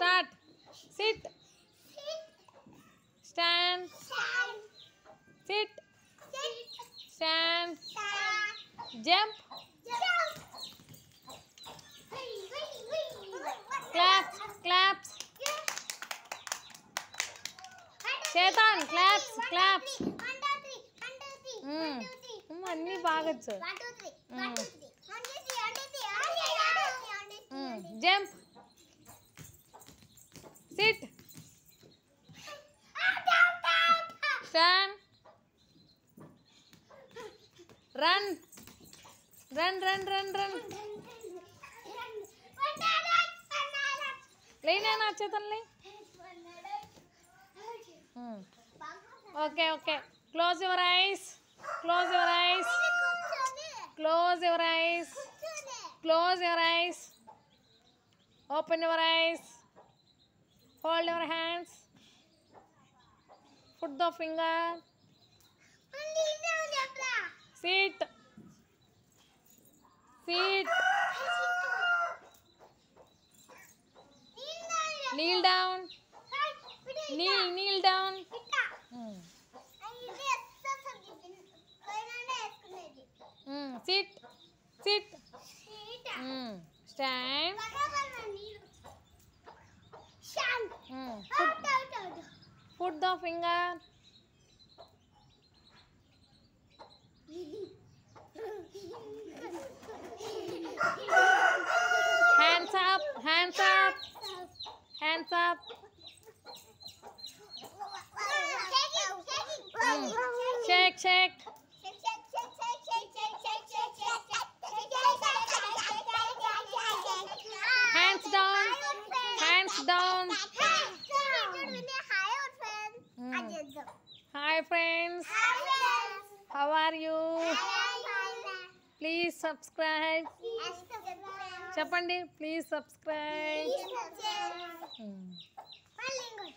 Start. Sit. Stand. Sit. Stand. Jump. Claps. Claps. Chetan. Claps. Claps. Hmm. అన్నీ బాగొచ్చు jump Sit. Stand. Run. Run, run, run, run. Lena na chetanle. Okay, okay. Close your eyes. Close your eyes. Close your eyes. Close your eyes. Open your eyes. Hold your hands. Put the finger. Sit. Sit. Kneel down. Kneel, kneel down. Hmm. Hmm. Sit. Sit. Hmm. Stand. the finger. hands up, hands up, hands up. Mm. Shake, shake. Hands down, hands down. Hi friends. Hi friends. How are you? Please subscribe. చెప్పండి please subscribe. Hmm.